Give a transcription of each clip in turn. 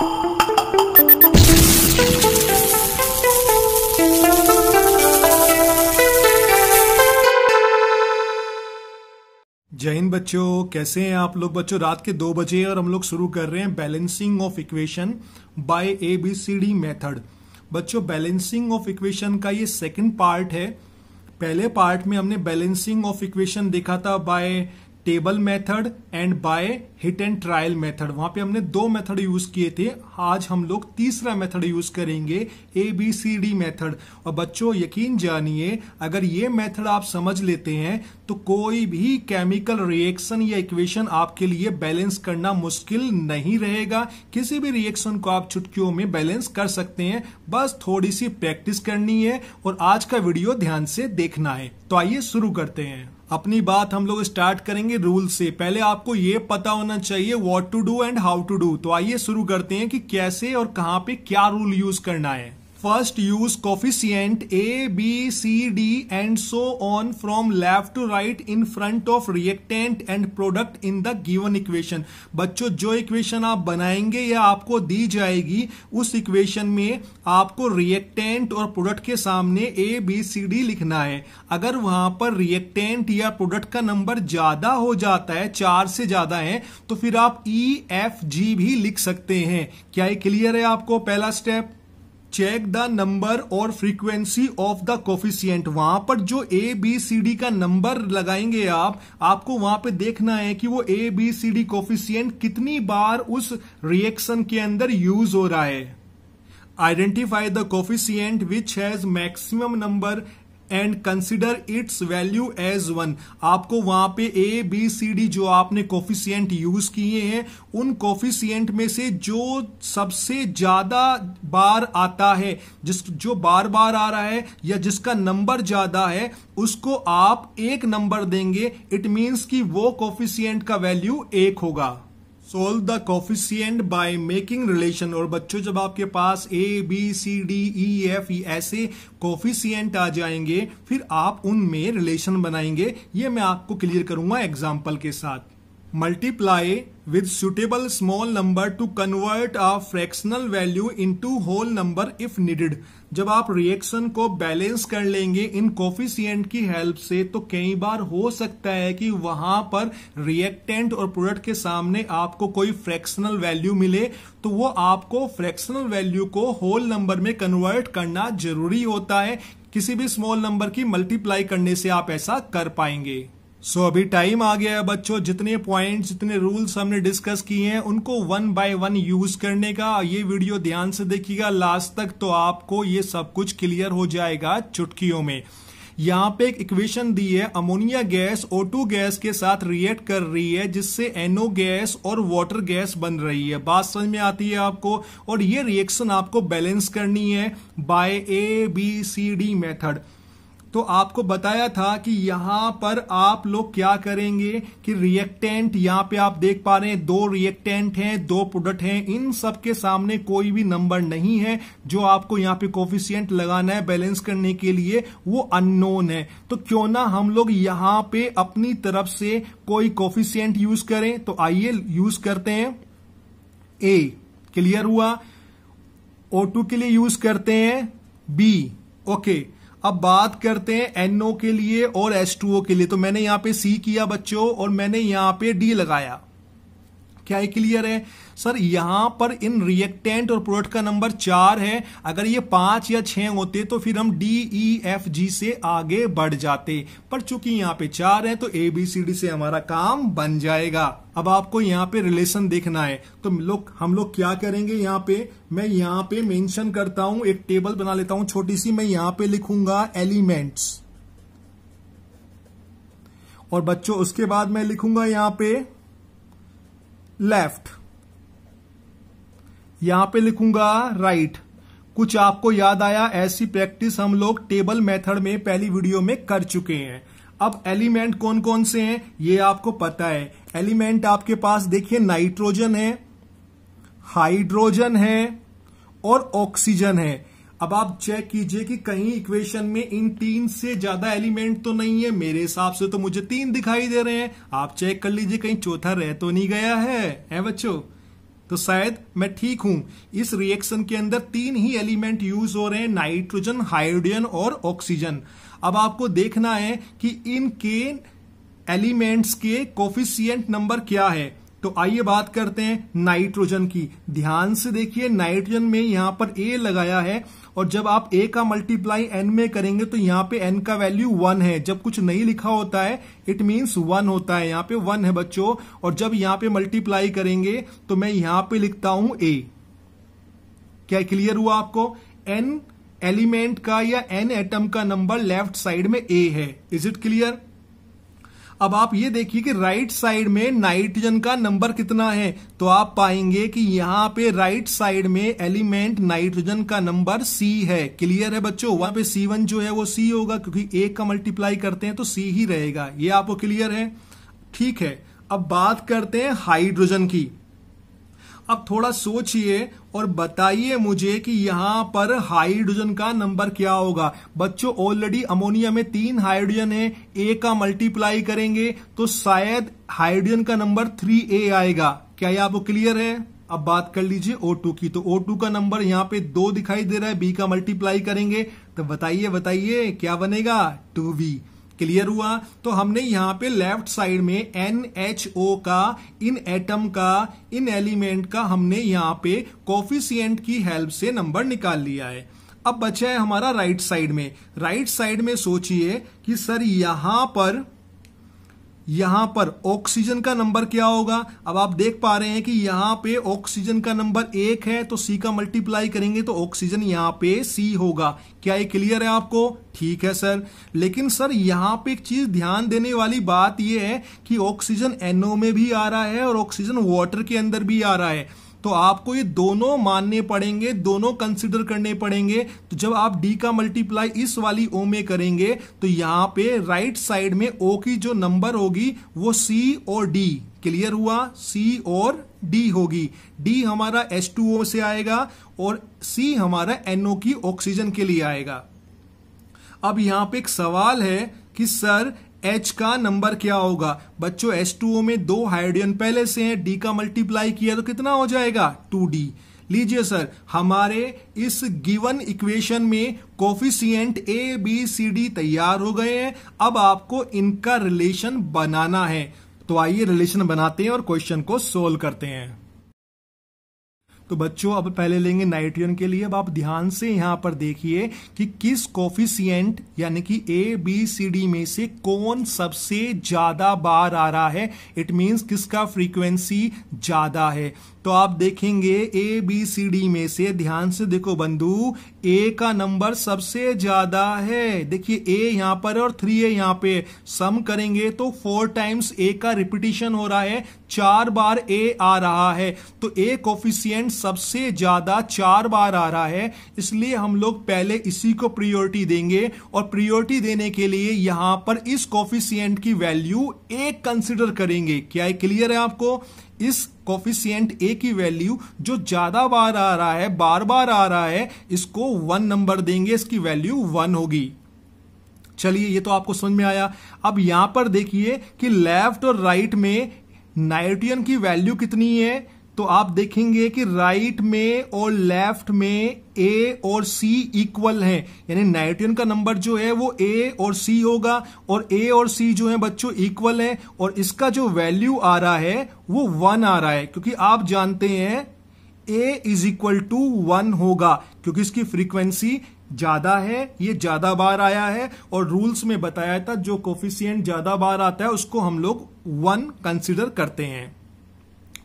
जय हिंद बच्चों कैसे हैं आप लोग बच्चों रात के दो बजे और हम लोग शुरू कर रहे हैं balancing of equation by A B C D method बच्चों बैलेंसिंग ऑफ इक्वेशन का ये सेकंड पार्ट है पहले पार्ट में हमने बैलेंसिंग ऑफ इक्वेशन देखा था by table method and by hit and trial method वहां पे हमने दो मेथड यूज किए थे आज हम लोग तीसरा मेथड यूज करेंगे A B C D method और बच्चों यकीन जानिए अगर ये मेथड आप समझ लेते हैं तो कोई भी केमिकल रिएक्शन या इक्वेशन आपके लिए बैलेंस करना मुश्किल नहीं रहेगा किसी भी रिएक्शन को आप चुटकियों में बैलेंस कर सकते हैं बस थोड़ी सी प्रैक्टिस करनी है और आज का वीडियो ध्यान से देखना है तो आइए शुरू करते हैं अपनी बात हम लोग स्टार्ट करेंगे रूल से पहले आपको ये पता होना चाहिए what to do and how to do तो आइए शुरू करते हैं कि कैसे और कहां पे क्या रूल यूज करना है first use coefficient A B C D and so on from left to right in front of reactant and product in the given equation बच्चों जो इक्वेशन आप बनाएंगे या आपको दी जाएगी उस इक्वेशन में आपको रिएक्टेंट और प्रोडक्ट के सामने ए बी सी डी लिखना है अगर वहां पर रिएक्टेंट या प्रोडक्ट का नंबर ज्यादा हो जाता है चार से ज्यादा है तो फिर आप ई एफ जी भी लिख सकते हैं क्या ये क्लियर है आपको पहला स्टेप चेक द नंबर और फ्रीक्वेंसी ऑफ द कोफिशियंट वहां पर जो ए बी सी डी का नंबर लगाएंगे आप आपको वहां पे देखना है कि वो A B C D coefficient कितनी बार उस रिएक्शन के अंदर यूज हो रहा है identify the coefficient which has maximum number and consider its value as one आपको वहां पे ए बी सी डी जो आपने कोफिशियंट यूज किए हैं उन कोफिशियंट में से जो सबसे ज्यादा बार आता है जिस जो बार बार आ रहा है या जिसका नंबर ज्यादा है उसको आप एक नंबर देंगे इट मीन्स कि वो कोफिशियंट का वैल्यू एक होगा solve the coefficient by making relation और बच्चों जब आपके पास A B C D E F ऐसे कॉफिशियंट आ जाएंगे फिर आप उनमें रिलेशन बनाएंगे ये मैं आपको क्लियर करूंगा एग्जाम्पल के साथ multiply with suitable small number to convert a fractional value into whole number if needed जब आप रिएक्शन को बैलेंस कर लेंगे इन कोफिशियंट की हेल्प से तो कई बार हो सकता है कि वहां पर रिएक्टेंट और प्रोडक्ट के सामने आपको कोई फ्रैक्शनल वैल्यू मिले तो वो आपको फ्रैक्शनल वैल्यू को होल नंबर में कन्वर्ट करना जरूरी होता है किसी भी स्मॉल नंबर की मल्टीप्लाई करने से आप ऐसा कर पाएंगे सो so, अभी टाइम आ गया है बच्चों जितने पॉइंट्स जितने रूल्स हमने डिस्कस किए हैं उनको वन बाय वन यूज करने का ये वीडियो ध्यान से देखिएगा लास्ट तक तो आपको ये सब कुछ क्लियर हो जाएगा चुटकियों में यहाँ पे एक इक्वेशन दी है अमोनिया गैस O2 गैस के साथ रिएक्ट कर रही है जिससे NO गैस और वाटर गैस बन रही है बात समझ में आती है आपको और ये रिएक्शन आपको बैलेंस करनी है by A B C D method तो आपको बताया था कि यहां पर आप लोग क्या करेंगे कि रिएक्टेंट यहां पे आप देख पा रहे हैं दो रिएक्टेंट हैं दो प्रोडक्ट हैं इन सब के सामने कोई भी नंबर नहीं है जो आपको यहां पे कोफिशियंट लगाना है बैलेंस करने के लिए वो अननोन है तो क्यों ना हम लोग यहां पे अपनी तरफ से कोई कोफिशियंट यूज करें तो आइए यूज करते हैं ए क्लियर हुआ ओ के लिए यूज करते हैं बी ओके okay. अब बात करते हैं एनओ के लिए और ओ के लिए तो मैंने यहां पे सी किया बच्चों और मैंने यहां पे डी लगाया क्या है क्लियर है सर यहां पर इन रिएक्टेंट और प्रोडक्ट का नंबर चार है अगर ये पांच या छह होते तो फिर हम डी ई एफ जी से आगे बढ़ जाते पर चूंकि यहां पे चार है तो ए बी सी डी से हमारा काम बन जाएगा अब आपको यहाँ पे रिलेशन देखना है तो लोग हम लोग क्या करेंगे यहाँ पे मैं यहाँ पे मेंशन करता हूं एक टेबल बना लेता हूं छोटी सी मैं यहाँ पे लिखूंगा एलिमेंट्स और बच्चों उसके बाद मैं लिखूंगा यहाँ पे लेफ्ट यहां पे लिखूंगा राइट right. कुछ आपको याद आया ऐसी प्रैक्टिस हम लोग टेबल मेथड में पहली वीडियो में कर चुके हैं अब एलिमेंट कौन कौन से हैं ये आपको पता है एलिमेंट आपके पास देखिए नाइट्रोजन है हाइड्रोजन है और ऑक्सीजन है अब आप चेक कीजिए कि कहीं इक्वेशन में इन तीन से ज्यादा एलिमेंट तो नहीं है मेरे हिसाब से तो मुझे तीन दिखाई दे रहे हैं आप चेक कर लीजिए कहीं चौथा रह तो नहीं गया है है बच्चों तो शायद मैं ठीक हूं इस रिएक्शन के अंदर तीन ही एलिमेंट यूज हो रहे हैं नाइट्रोजन हाइड्रोजन और ऑक्सीजन अब आपको देखना है कि इनके एलिमेंट्स के कोफिशियंट नंबर क्या है तो आइए बात करते हैं नाइट्रोजन की ध्यान से देखिए नाइट्रोजन में यहां पर ए लगाया है और जब आप ए का मल्टीप्लाई एन में करेंगे तो यहां पे एन का वैल्यू वन है जब कुछ नहीं लिखा होता है इट मीन्स वन होता है यहां पे वन है बच्चों और जब यहां पे मल्टीप्लाई करेंगे तो मैं यहां पे लिखता हूं ए क्या क्लियर हुआ आपको एन एलिमेंट का या एन एटम का नंबर लेफ्ट साइड में ए है इज इट क्लियर अब आप ये देखिए कि राइट साइड में नाइट्रोजन का नंबर कितना है तो आप पाएंगे कि यहाँ पे राइट साइड में एलिमेंट नाइट्रोजन का नंबर सी है क्लियर है बच्चों वहां पे सी वन जो है वो सी होगा क्योंकि एक का मल्टीप्लाई करते हैं तो सी ही रहेगा ये आपको क्लियर है ठीक है अब बात करते हैं हाइड्रोजन की अब थोड़ा सोचिए और बताइए मुझे कि यहां पर हाइड्रोजन का नंबर क्या होगा बच्चों ऑलरेडी अमोनिया में तीन हाइड्रोजन है ए का मल्टीप्लाई करेंगे तो शायद हाइड्रोजन का नंबर थ्री ए आएगा क्या ये आपको क्लियर है अब बात कर लीजिए O2 की तो O2 का नंबर यहाँ पे दो दिखाई दे रहा है B का मल्टीप्लाई करेंगे तो बताइए बताइए क्या बनेगा 2V क्लियर हुआ तो हमने यहां पे लेफ्ट साइड में एन एच ओ का इन एटम का इन एलिमेंट का हमने यहां पे कॉफिशियंट की हेल्प से नंबर निकाल लिया है अब बचा है हमारा राइट right साइड में राइट right साइड में सोचिए कि सर यहां पर यहां पर ऑक्सीजन का नंबर क्या होगा अब आप देख पा रहे हैं कि यहां पे ऑक्सीजन का नंबर एक है तो सी का मल्टीप्लाई करेंगे तो ऑक्सीजन यहां पे सी होगा क्या ये क्लियर है आपको ठीक है सर लेकिन सर यहां पे एक चीज ध्यान देने वाली बात यह है कि ऑक्सीजन एनओ में भी आ रहा है और ऑक्सीजन वाटर के अंदर भी आ रहा है तो आपको ये दोनों मानने पड़ेंगे दोनों कंसिडर करने पड़ेंगे तो जब आप डी का मल्टीप्लाई इस वाली ओ में करेंगे तो यहां पे राइट साइड में ओ की जो नंबर होगी वो सी और डी क्लियर हुआ सी और डी होगी डी हमारा एस टू ओ से आएगा और सी हमारा एनओ की ऑक्सीजन के लिए आएगा अब यहां पे एक सवाल है कि सर एच का नंबर क्या होगा बच्चों एच टू ओ में दो हाइड्रोजन पहले से है डी का मल्टीप्लाई किया तो कितना हो जाएगा टू डी लीजिए सर हमारे इस गिवन इक्वेशन में coefficient A B C D तैयार हो गए हैं अब आपको इनका रिलेशन बनाना है तो आइए रिलेशन बनाते हैं और क्वेश्चन को सोल्व करते हैं तो बच्चों अब पहले लेंगे नाइट्रोजन के लिए अब आप ध्यान से यहां पर देखिए कि किस कोफिशियंट यानी कि ए बी सी डी में से कौन सबसे ज्यादा बार आ रहा है इट मीन्स किसका फ्रीक्वेंसी ज्यादा है तो आप देखेंगे ए बी सी डी में से ध्यान से देखो बंधु ए का नंबर सबसे ज्यादा है देखिए ए यहां पर और थ्री ए यहां पे सम करेंगे तो फोर टाइम्स ए का रिपीटिशन हो रहा है चार बार ए आ रहा है तो ए कोफिशियंट सबसे ज्यादा चार बार आ रहा है इसलिए हम लोग पहले इसी को प्रियोरिटी देंगे और प्रियोरिटी देने के लिए यहां पर इस कोफिशियंट की वैल्यू एक कंसिडर करेंगे क्या क्लियर है आपको इस कोफिशियंट ए की वैल्यू जो ज्यादा बार आ रहा है बार बार आ रहा है इसको वन नंबर देंगे इसकी वैल्यू वन होगी चलिए ये तो आपको समझ में आया अब यहां पर देखिए कि लेफ्ट और राइट में नाइट्रियन की वैल्यू कितनी है तो आप देखेंगे कि राइट में और लेफ्ट में ए और सी इक्वल है यानी नाइट्रोजन का नंबर जो है वो ए और सी होगा और ए और सी जो है बच्चों इक्वल है और इसका जो वैल्यू आ रहा है वो वन आ रहा है क्योंकि आप जानते हैं A is equal to one होगा क्योंकि इसकी फ्रीक्वेंसी ज्यादा है ये ज्यादा बार आया है और रूल्स में बताया था जो कोफिशियंट ज्यादा बार आता है उसको हम लोग वन कंसिडर करते हैं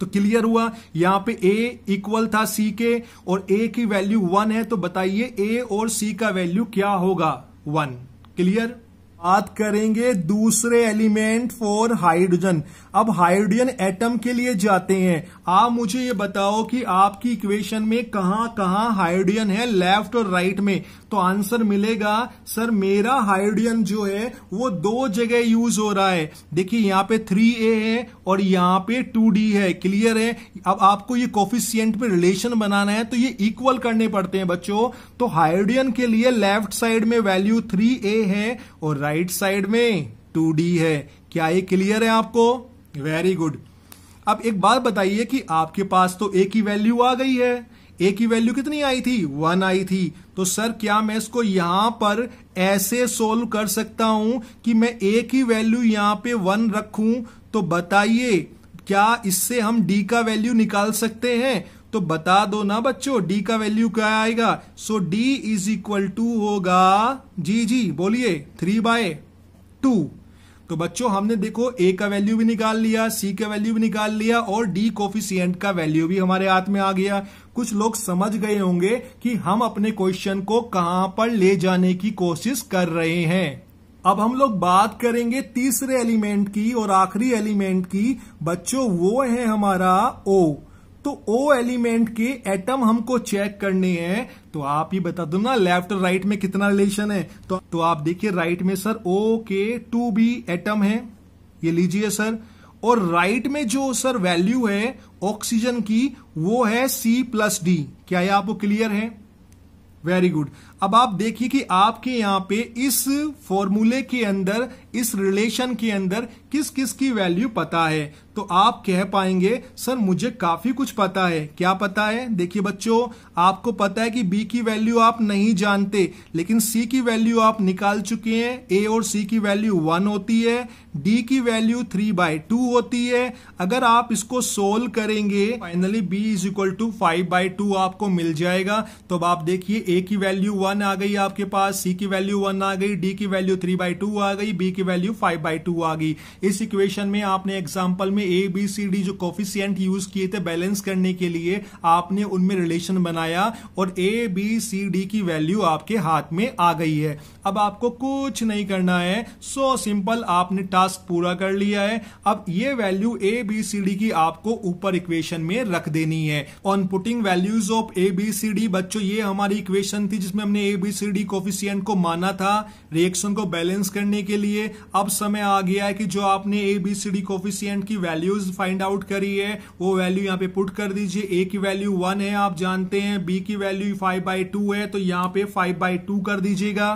तो क्लियर हुआ यहां पे ए इक्वल था सी के और ए की वैल्यू वन है तो बताइए ए और सी का वैल्यू क्या होगा वन क्लियर बात करेंगे दूसरे एलिमेंट फॉर हाइड्रोजन अब हाइड्रोजन एटम के लिए जाते हैं आप मुझे ये बताओ कि आपकी इक्वेशन में कहा हाइड्रोजन है लेफ्ट और राइट में तो आंसर मिलेगा सर मेरा हाइड्रोजन जो है वो दो जगह यूज हो रहा है देखिए यहाँ पे थ्री ए है और यहाँ पे टू डी है क्लियर है अब आपको ये कॉफिशियंट पे रिलेशन बनाना है तो ये इक्वल करने पड़ते हैं बच्चों तो हाइड्रोजन के लिए लेफ्ट साइड में वैल्यू थ्री ए है और राइट साइड में टू डी है क्या ये क्लियर है आपको वेरी गुड अब एक बात बताइए कि आपके पास तो ए की वैल्यू आ गई है ए की वैल्यू कितनी आई थी वन आई थी तो सर क्या मैं इसको यहां पर ऐसे सोल्व कर सकता हूं कि मैं ए की वैल्यू यहां पे वन रखूं तो बताइए क्या इससे हम डी का वैल्यू निकाल सकते हैं तो बता दो ना बच्चों डी का वैल्यू क्या आएगा so D is equal to होगा जी जी बोलिए थ्री बाय टू तो बच्चों हमने देखो ए का वैल्यू भी निकाल लिया सी का वैल्यू भी निकाल लिया और डी कोफिशियंट का वैल्यू भी हमारे हाथ में आ गया कुछ लोग समझ गए होंगे कि हम अपने क्वेश्चन को कहां पर ले जाने की कोशिश कर रहे हैं अब हम लोग बात करेंगे तीसरे एलिमेंट की और आखिरी एलिमेंट की बच्चों वो है हमारा ओ तो ओ एलिमेंट के एटम हमको चेक करने हैं तो आप ये बता दो ना लेफ्ट और राइट में कितना रिलेशन है तो, तो आप देखिए राइट में सर ओ के टू बी एटम है ये लीजिए सर और राइट में जो सर वैल्यू है ऑक्सीजन की वो है सी प्लस डी क्या ये आपको क्लियर है वेरी गुड अब आप देखिए कि आपके यहां पे इस फॉर्मूले के अंदर इस रिलेशन के अंदर किस किस की वैल्यू पता है तो आप कह पाएंगे सर मुझे काफी कुछ पता है क्या पता है देखिए बच्चों आपको पता है कि बी की वैल्यू आप नहीं जानते लेकिन सी की वैल्यू आप निकाल चुके हैं ए और सी की वैल्यू वन होती है डी की वैल्यू थ्री बाई टू होती है अगर आप इसको सोल्व करेंगे finally B is equal to five by two आपको मिल जाएगा तो अब आप देखिए ए की वैल्यू वन वन आ गई आपके पास सी की वैल्यू वन आ गई डी की वैल्यू थ्री बाई टू आ गई बी की वैल्यू फाइव बाई टू आ गई इस इक्वेशन में आपने एग्जाम्पल में ए बी सी डी जो कोफिशियंट यूज किए थे बैलेंस करने के लिए आपने उनमें रिलेशन बनाया और ए बी सी डी की वैल्यू आपके हाथ में आ गई है अब आपको कुछ नहीं करना है सो so सिंपल आपने टास्क पूरा कर लिया है अब ये value A B C D की आपको ऊपर इक्वेशन में रख देनी है on putting values of A B C D बच्चों ये हमारी इक्वेशन थी जिसमें हमने हमने A B C D coefficient को माना था रिएक्शन को बैलेंस करने के लिए अब समय आ गया है कि जो आपने A B C D coefficient की वैल्यूज फाइंड आउट करी है वो वैल्यू यहाँ पे पुट कर दीजिए ए की वैल्यू वन है आप जानते हैं बी की वैल्यू फाइव बाई टू है तो यहाँ पे फाइव बाई टू कर दीजिएगा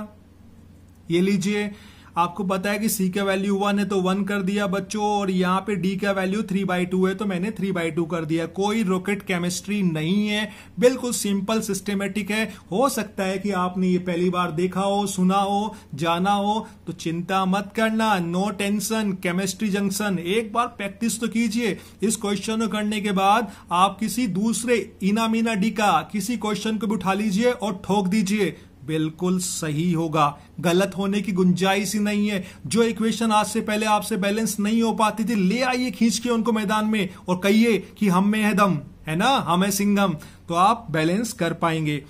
ये लीजिए आपको पता है कि सी का वैल्यू वन है तो वन कर दिया बच्चों और यहाँ पे डी का वैल्यू थ्री बाई टू है तो मैंने थ्री बाई टू कर दिया कोई रॉकेट केमिस्ट्री नहीं है बिल्कुल सिंपल सिस्टमेटिक है हो सकता है कि आपने ये पहली बार देखा हो सुना हो जाना हो तो चिंता मत करना नो टेंशन केमिस्ट्री जंक्शन एक बार प्रैक्टिस तो कीजिए इस क्वेश्चन को करने के बाद आप किसी दूसरे इनामीना डी का किसी क्वेश्चन को भी उठा लीजिए और ठोक दीजिए बिल्कुल सही होगा गलत होने की गुंजाइश ही नहीं है जो इक्वेशन आज से पहले आपसे बैलेंस नहीं हो पाती थी ले आइए खींच के उनको मैदान में और कहिए कि हम में है दम है ना हमें सिंगम तो आप बैलेंस कर पाएंगे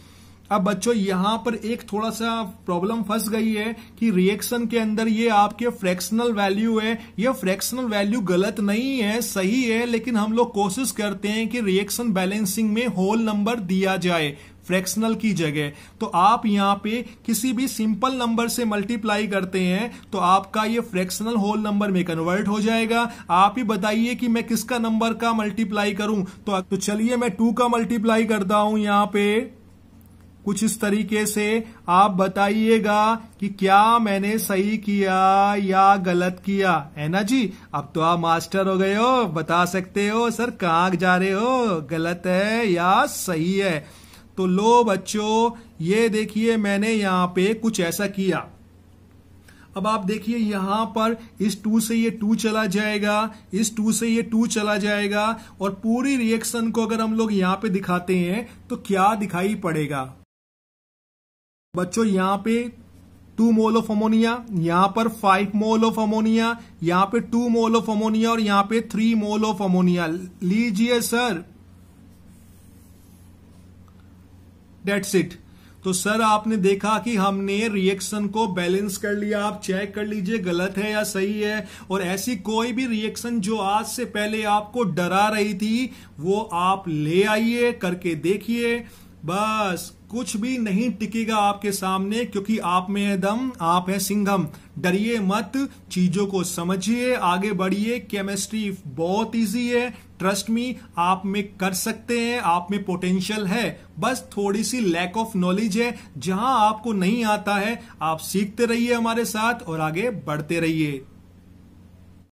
अब बच्चों यहां पर एक थोड़ा सा प्रॉब्लम फंस गई है कि रिएक्शन के अंदर ये आपके फ्रैक्शनल वैल्यू है ये फ्रैक्शनल वैल्यू गलत नहीं है सही है लेकिन हम लोग कोशिश करते हैं कि रिएक्शन बैलेंसिंग में होल नंबर दिया जाए फ्रैक्शनल की जगह तो आप यहाँ पे किसी भी सिंपल नंबर से मल्टीप्लाई करते हैं तो आपका ये फ्रैक्शनल होल नंबर में कन्वर्ट हो जाएगा आप ही बताइए कि मैं किसका नंबर का मल्टीप्लाई करूं तो, तो चलिए मैं टू का मल्टीप्लाई करता हूं यहाँ पे कुछ इस तरीके से आप बताइएगा कि क्या मैंने सही किया या गलत किया है ना जी अब तो आप मास्टर हो गए हो बता सकते हो सर कहाँ जा रहे हो गलत है या सही है तो लो बच्चों ये देखिए मैंने यहां पे कुछ ऐसा किया अब आप देखिए यहां पर इस टू से ये टू चला जाएगा इस टू से ये टू चला जाएगा और पूरी रिएक्शन को अगर हम लोग यहां पे दिखाते हैं तो क्या दिखाई पड़ेगा बच्चों यहां पे टू मोल ऑफ अमोनिया यहां पर फाइव मोल ऑफ अमोनिया यहां पे टू मोल ऑफ अमोनिया और यहां पे थ्री मोल ऑफ अमोनिया लीजिए सर डेट्स इट तो सर आपने देखा कि हमने रिएक्शन को बैलेंस कर लिया आप चेक कर लीजिए गलत है या सही है और ऐसी कोई भी रिएक्शन जो आज से पहले आपको डरा रही थी वो आप ले आइए करके देखिए बस कुछ भी नहीं टिकेगा आपके सामने क्योंकि आप में है दम आप है सिंघम डरिए मत चीजों को समझिए आगे बढ़िए केमिस्ट्री बहुत इजी है ट्रस्ट मी आप में कर सकते हैं आप में पोटेंशियल है बस थोड़ी सी लैक ऑफ नॉलेज है जहां आपको नहीं आता है आप सीखते रहिए हमारे साथ और आगे बढ़ते रहिए